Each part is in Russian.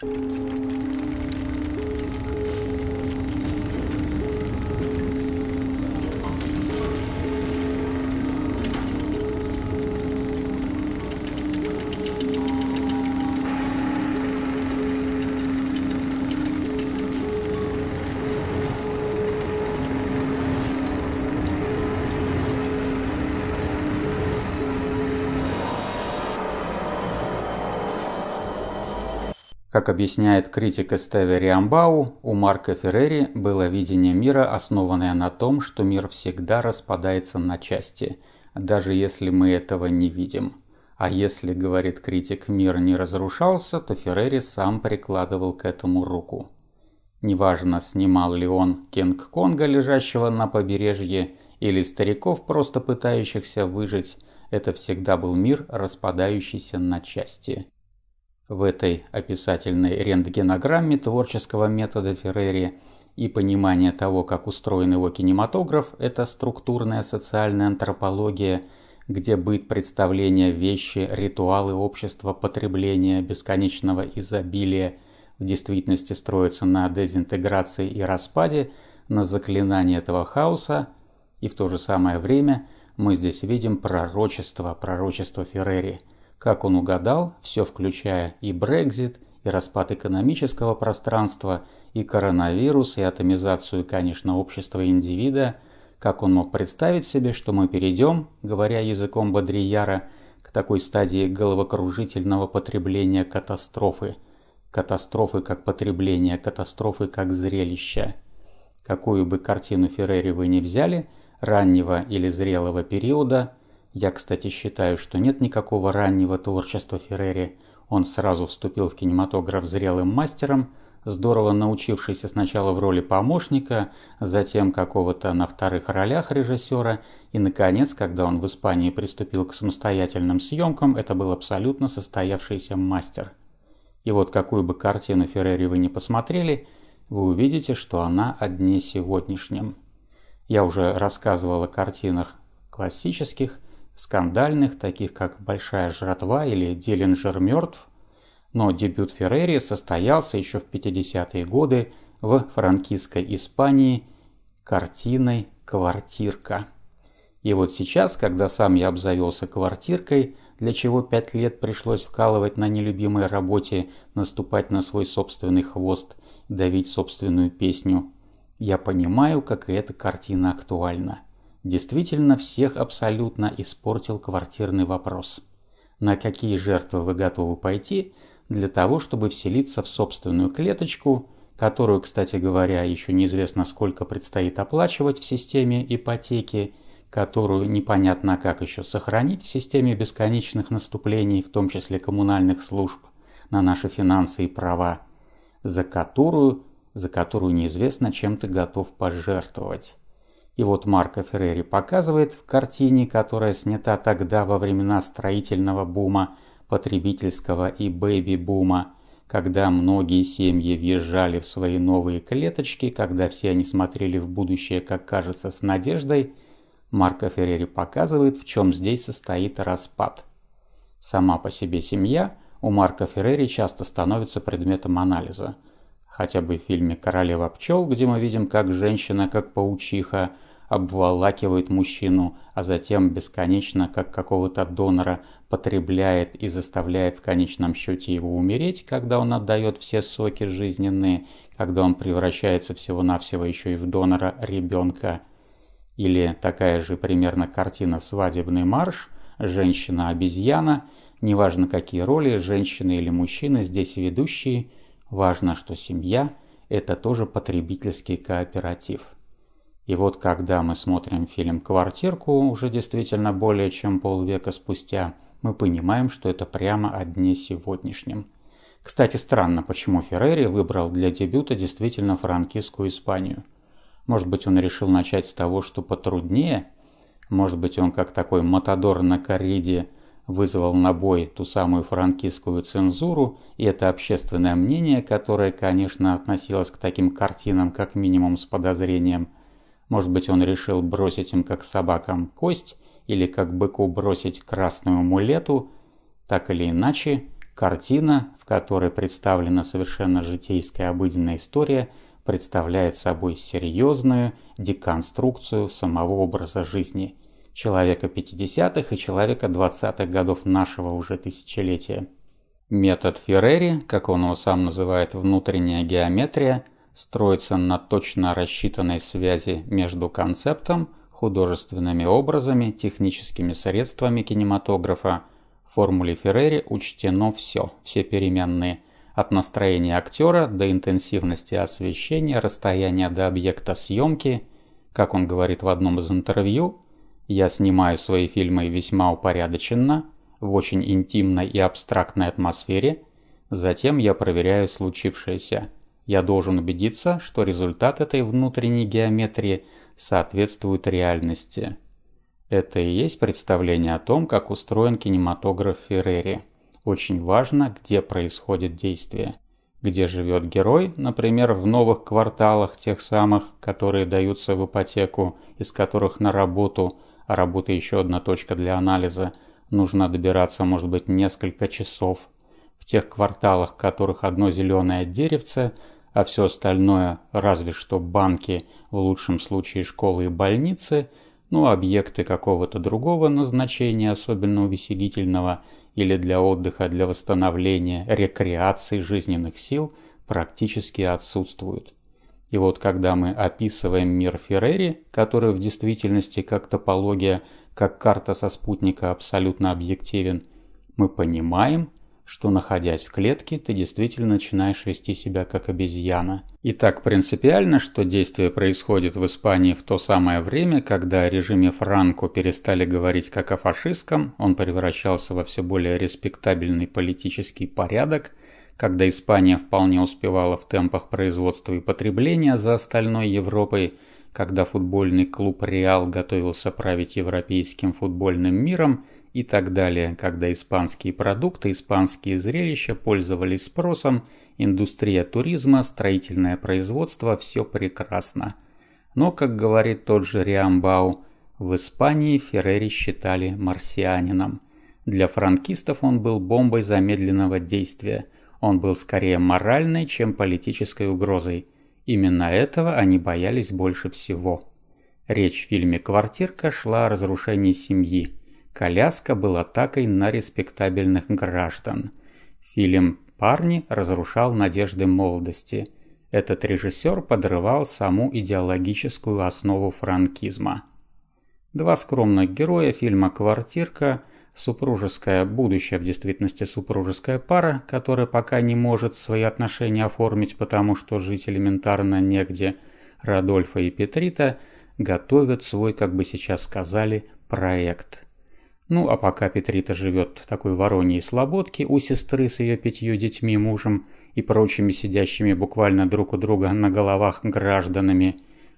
Thank you. Как объясняет критик Эстеве Риамбау, у Марка Феррери было видение мира, основанное на том, что мир всегда распадается на части, даже если мы этого не видим. А если, говорит критик, мир не разрушался, то Феррери сам прикладывал к этому руку. Неважно, снимал ли он Кинг-Конга, лежащего на побережье, или стариков, просто пытающихся выжить, это всегда был мир, распадающийся на части. В этой описательной рентгенограмме творческого метода Феррери и понимание того, как устроен его кинематограф – это структурная социальная антропология, где быт представления, вещи, ритуалы общества, потребления, бесконечного изобилия в действительности строятся на дезинтеграции и распаде, на заклинании этого хаоса, и в то же самое время мы здесь видим пророчество, пророчество Феррери – как он угадал, все включая и Брекзит, и распад экономического пространства, и коронавирус, и атомизацию, конечно, общества индивида, как он мог представить себе, что мы перейдем, говоря языком Бодрияра, к такой стадии головокружительного потребления катастрофы, катастрофы как потребление, катастрофы как зрелище. Какую бы картину Феррери вы ни взяли, раннего или зрелого периода – я, кстати, считаю, что нет никакого раннего творчества Феррери. Он сразу вступил в кинематограф зрелым мастером, здорово научившийся сначала в роли помощника, затем какого-то на вторых ролях режиссера, и, наконец, когда он в Испании приступил к самостоятельным съемкам, это был абсолютно состоявшийся мастер. И вот какую бы картину Феррери вы ни посмотрели, вы увидите, что она о дне сегодняшнем. Я уже рассказывал о картинах классических – скандальных, таких как «Большая жратва» или «Диллинджер мертв», но дебют Феррери состоялся еще в 50-е годы в франкистской Испании картиной «Квартирка». И вот сейчас, когда сам я обзавелся квартиркой, для чего пять лет пришлось вкалывать на нелюбимой работе, наступать на свой собственный хвост, давить собственную песню, я понимаю, как эта картина актуальна – действительно всех абсолютно испортил квартирный вопрос. На какие жертвы вы готовы пойти для того, чтобы вселиться в собственную клеточку, которую, кстати говоря, еще неизвестно сколько предстоит оплачивать в системе ипотеки, которую непонятно как еще сохранить в системе бесконечных наступлений, в том числе коммунальных служб, на наши финансы и права, за которую, за которую неизвестно, чем ты готов пожертвовать. И вот Марко Феррери показывает в картине, которая снята тогда во времена строительного бума, потребительского и бэби-бума, когда многие семьи въезжали в свои новые клеточки, когда все они смотрели в будущее, как кажется, с надеждой, Марко Феррери показывает, в чем здесь состоит распад. Сама по себе семья у Марко Феррери часто становится предметом анализа. Хотя бы в фильме «Королева пчел», где мы видим, как женщина, как паучиха – обволакивает мужчину, а затем бесконечно, как какого-то донора, потребляет и заставляет в конечном счете его умереть, когда он отдает все соки жизненные, когда он превращается всего-навсего еще и в донора ребенка. Или такая же примерно картина «Свадебный марш», «Женщина-обезьяна», неважно какие роли, женщины или мужчины, здесь ведущие, важно, что семья – это тоже потребительский кооператив. И вот когда мы смотрим фильм «Квартирку» уже действительно более чем полвека спустя, мы понимаем, что это прямо о дне сегодняшнем. Кстати, странно, почему Феррери выбрал для дебюта действительно франкистскую Испанию. Может быть, он решил начать с того, что потруднее? Может быть, он как такой матадор на корриде вызвал на бой ту самую франкистскую цензуру, и это общественное мнение, которое, конечно, относилось к таким картинам как минимум с подозрением – может быть, он решил бросить им как собакам кость или как быку бросить красную мулету. Так или иначе, картина, в которой представлена совершенно житейская обыденная история, представляет собой серьезную деконструкцию самого образа жизни человека 50-х и человека 20-х годов нашего уже тысячелетия. Метод Феррери, как он его сам называет, внутренняя геометрия – строится на точно рассчитанной связи между концептом, художественными образами, техническими средствами кинематографа. В формуле Феррери учтено все, все переменные, от настроения актера до интенсивности освещения, расстояния до объекта съемки. Как он говорит в одном из интервью, «Я снимаю свои фильмы весьма упорядоченно, в очень интимной и абстрактной атмосфере, затем я проверяю случившееся». Я должен убедиться, что результат этой внутренней геометрии соответствует реальности. Это и есть представление о том, как устроен кинематограф Феррери. Очень важно, где происходит действие. Где живет герой, например, в новых кварталах тех самых, которые даются в ипотеку, из которых на работу, а работа еще одна точка для анализа, нужно добираться, может быть, несколько часов. В тех кварталах, в которых одно зеленое деревце – а все остальное, разве что банки, в лучшем случае школы и больницы, ну объекты какого-то другого назначения, особенно увеселительного, или для отдыха, для восстановления, рекреации жизненных сил, практически отсутствуют. И вот когда мы описываем мир Феррери, который в действительности как топология, как карта со спутника абсолютно объективен, мы понимаем, что находясь в клетке, ты действительно начинаешь вести себя как обезьяна. И так принципиально, что действие происходит в Испании в то самое время, когда о режиме Франко перестали говорить как о фашистском, он превращался во все более респектабельный политический порядок, когда Испания вполне успевала в темпах производства и потребления за остальной Европой, когда футбольный клуб «Реал» готовился править европейским футбольным миром – и так далее, когда испанские продукты, испанские зрелища пользовались спросом, индустрия туризма, строительное производство – все прекрасно. Но, как говорит тот же Риамбау, в Испании Феррери считали марсианином. Для франкистов он был бомбой замедленного действия. Он был скорее моральной, чем политической угрозой. Именно этого они боялись больше всего. Речь в фильме «Квартирка» шла о разрушении семьи – Коляска была атакой на респектабельных граждан. Фильм «Парни» разрушал надежды молодости. Этот режиссер подрывал саму идеологическую основу франкизма. Два скромных героя фильма «Квартирка» супружеское будущее, в действительности супружеская пара, которая пока не может свои отношения оформить, потому что жить элементарно негде, Радольфа и Петрита готовят свой, как бы сейчас сказали, проект – ну а пока Петрита живет такой вороньей слободке у сестры с ее пятью детьми, мужем и прочими сидящими буквально друг у друга на головах гражданами,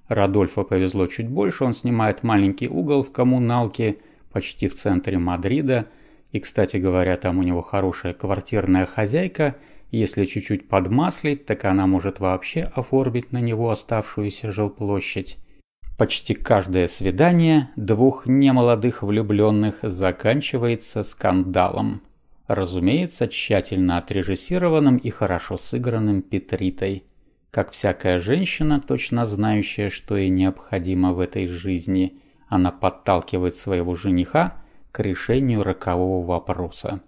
Радольфа повезло чуть больше, он снимает маленький угол в коммуналке почти в центре Мадрида, и, кстати говоря, там у него хорошая квартирная хозяйка, если чуть-чуть подмаслить, так она может вообще оформить на него оставшуюся жилплощадь. Почти каждое свидание двух немолодых влюбленных заканчивается скандалом. Разумеется, тщательно отрежиссированным и хорошо сыгранным Петритой. Как всякая женщина, точно знающая, что ей необходимо в этой жизни, она подталкивает своего жениха к решению рокового вопроса.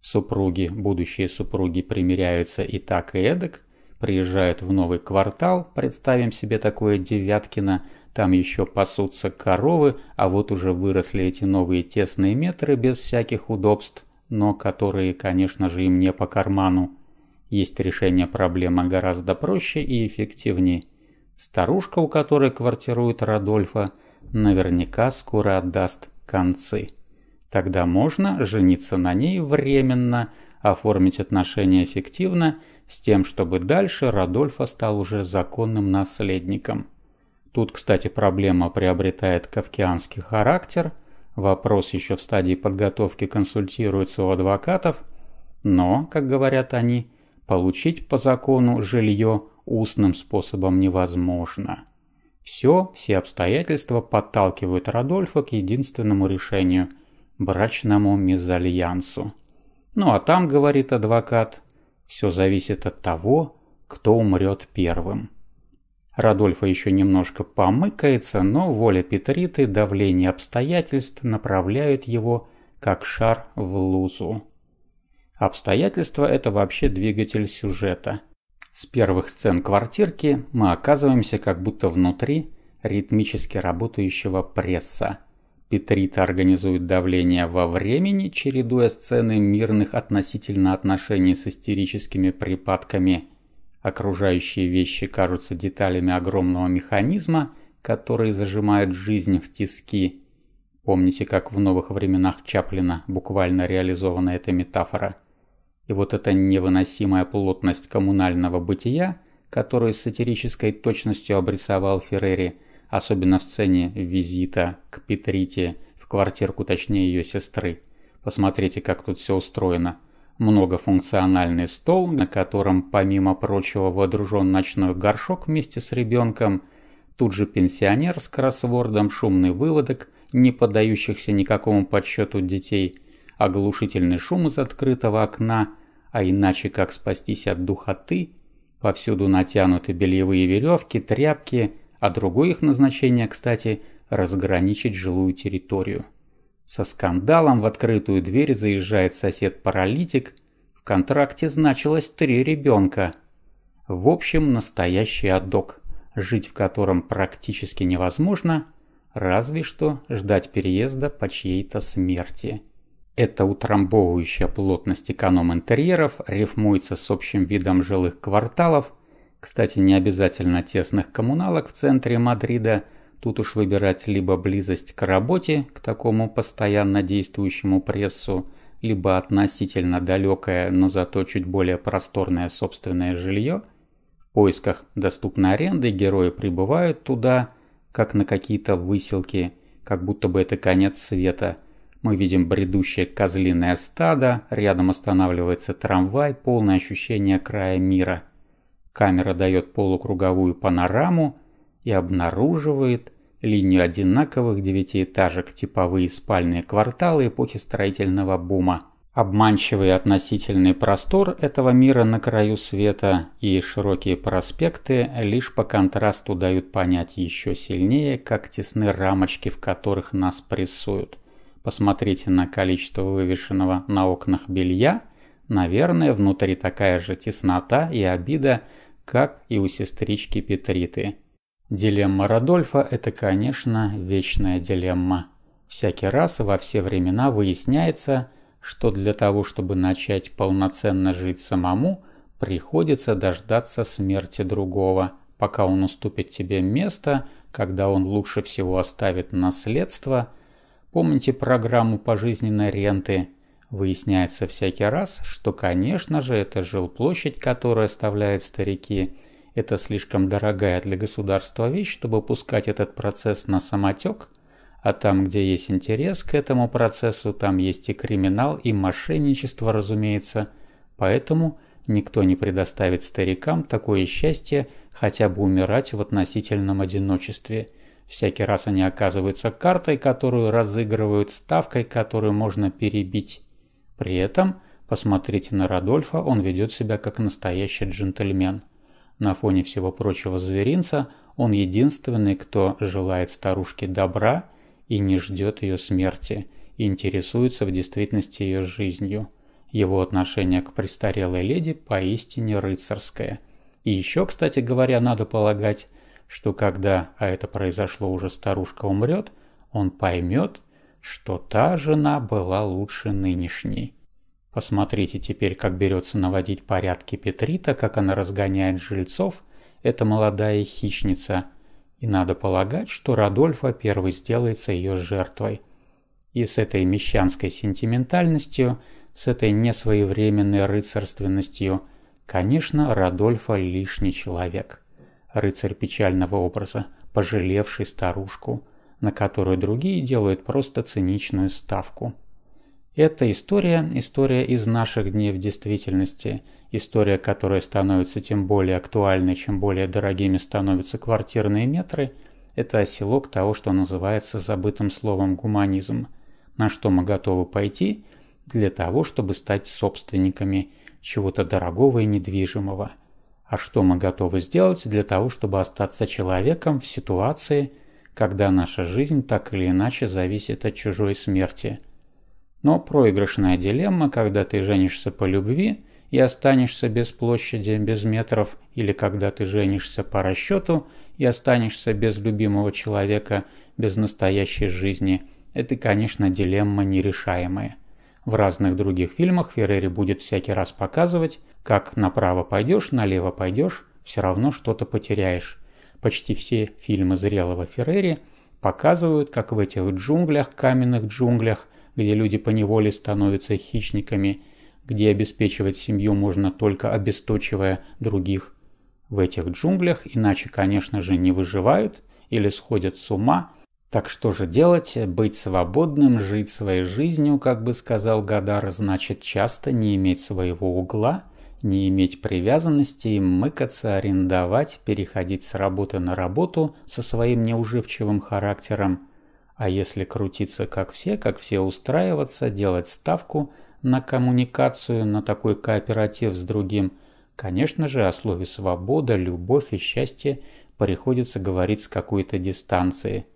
Супруги, будущие супруги примиряются и так и эдак, приезжают в новый квартал, представим себе такое Девяткино – там еще пасутся коровы, а вот уже выросли эти новые тесные метры без всяких удобств, но которые, конечно же, им не по карману. Есть решение проблемы гораздо проще и эффективнее. Старушка, у которой квартирует Радольфа, наверняка скоро отдаст концы. Тогда можно жениться на ней временно, оформить отношения эффективно, с тем, чтобы дальше Радольфа стал уже законным наследником. Тут, кстати, проблема приобретает кавкианский характер, вопрос еще в стадии подготовки консультируется у адвокатов, но, как говорят они, получить по закону жилье устным способом невозможно. Все, все обстоятельства подталкивают Радольфа к единственному решению – брачному мезальянсу. Ну а там, говорит адвокат, все зависит от того, кто умрет первым. Радольфа еще немножко помыкается, но воля Петриты, давление обстоятельств направляют его, как шар в лузу. Обстоятельства – это вообще двигатель сюжета. С первых сцен квартирки мы оказываемся как будто внутри ритмически работающего пресса. Петрита организует давление во времени, чередуя сцены мирных относительно отношений с истерическими припадками – Окружающие вещи кажутся деталями огромного механизма, который зажимает жизнь в тиски. Помните, как в новых временах Чаплина буквально реализована эта метафора? И вот эта невыносимая плотность коммунального бытия, которую с сатирической точностью обрисовал Феррери, особенно в сцене визита к Петрите, в квартирку, точнее ее сестры. Посмотрите, как тут все устроено – Многофункциональный стол, на котором, помимо прочего, водружен ночной горшок вместе с ребенком, тут же пенсионер с кроссвордом, шумный выводок, не поддающихся никакому подсчету детей, оглушительный шум из открытого окна, а иначе как спастись от духоты, повсюду натянуты бельевые веревки, тряпки, а другое их назначение, кстати, разграничить жилую территорию. Со скандалом в открытую дверь заезжает сосед-паралитик. В контракте значилось три ребенка. В общем, настоящий адок, жить в котором практически невозможно, разве что ждать переезда по чьей-то смерти. Эта утрамбовывающая плотность эконом-интерьеров рифмуется с общим видом жилых кварталов, кстати, не обязательно тесных коммуналок в центре Мадрида – Тут уж выбирать либо близость к работе, к такому постоянно действующему прессу, либо относительно далекое, но зато чуть более просторное собственное жилье. В поисках доступной аренды герои прибывают туда, как на какие-то выселки, как будто бы это конец света. Мы видим бредущее козлиное стадо, рядом останавливается трамвай, полное ощущение края мира. Камера дает полукруговую панораму и обнаруживает линию одинаковых девятиэтажек, типовые спальные кварталы эпохи строительного бума, обманчивый относительный простор этого мира на краю света и широкие проспекты лишь по контрасту дают понять еще сильнее, как тесны рамочки, в которых нас прессуют. Посмотрите на количество вывешенного на окнах белья. Наверное, внутри такая же теснота и обида, как и у сестрички Петриты. Дилемма Радольфа – это, конечно, вечная дилемма. Всякий раз во все времена выясняется, что для того, чтобы начать полноценно жить самому, приходится дождаться смерти другого, пока он уступит тебе место, когда он лучше всего оставит наследство. Помните программу пожизненной ренты? Выясняется всякий раз, что, конечно же, это жилплощадь, которую оставляют старики – это слишком дорогая для государства вещь, чтобы пускать этот процесс на самотек, а там, где есть интерес к этому процессу, там есть и криминал, и мошенничество, разумеется. Поэтому никто не предоставит старикам такое счастье хотя бы умирать в относительном одиночестве. Всякий раз они оказываются картой, которую разыгрывают, ставкой, которую можно перебить. При этом, посмотрите на Радольфа, он ведет себя как настоящий джентльмен – на фоне всего прочего зверинца он единственный, кто желает старушке добра и не ждет ее смерти, и интересуется в действительности ее жизнью. Его отношение к престарелой леди поистине рыцарское. И еще, кстати говоря, надо полагать, что когда, а это произошло уже старушка умрет, он поймет, что та жена была лучше нынешней. Посмотрите теперь, как берется наводить порядки Петрита, как она разгоняет жильцов. Это молодая хищница. И надо полагать, что Радольфа первый сделается ее жертвой. И с этой мещанской сентиментальностью, с этой несвоевременной рыцарственностью, конечно, Радольфа лишний человек. Рыцарь печального образа, пожалевший старушку, на которую другие делают просто циничную ставку – это история, история из наших дней в действительности, история, которая становится тем более актуальной, чем более дорогими становятся квартирные метры, это оселок того, что называется забытым словом гуманизм, на что мы готовы пойти для того, чтобы стать собственниками чего-то дорогого и недвижимого, а что мы готовы сделать для того, чтобы остаться человеком в ситуации, когда наша жизнь так или иначе зависит от чужой смерти – но проигрышная дилемма, когда ты женишься по любви и останешься без площади, без метров, или когда ты женишься по расчету и останешься без любимого человека, без настоящей жизни, это, конечно, дилемма нерешаемая. В разных других фильмах Феррери будет всякий раз показывать, как направо пойдешь, налево пойдешь, все равно что-то потеряешь. Почти все фильмы зрелого Феррери показывают, как в этих джунглях, каменных джунглях, где люди поневоле становятся хищниками, где обеспечивать семью можно только обесточивая других. В этих джунглях иначе, конечно же, не выживают или сходят с ума. Так что же делать? Быть свободным, жить своей жизнью, как бы сказал Гадар, значит часто не иметь своего угла – не иметь привязанностей, мыкаться, арендовать, переходить с работы на работу со своим неуживчивым характером, а если крутиться как все, как все устраиваться, делать ставку на коммуникацию, на такой кооператив с другим, конечно же, о слове «свобода», «любовь» и «счастье» приходится говорить с какой-то дистанции –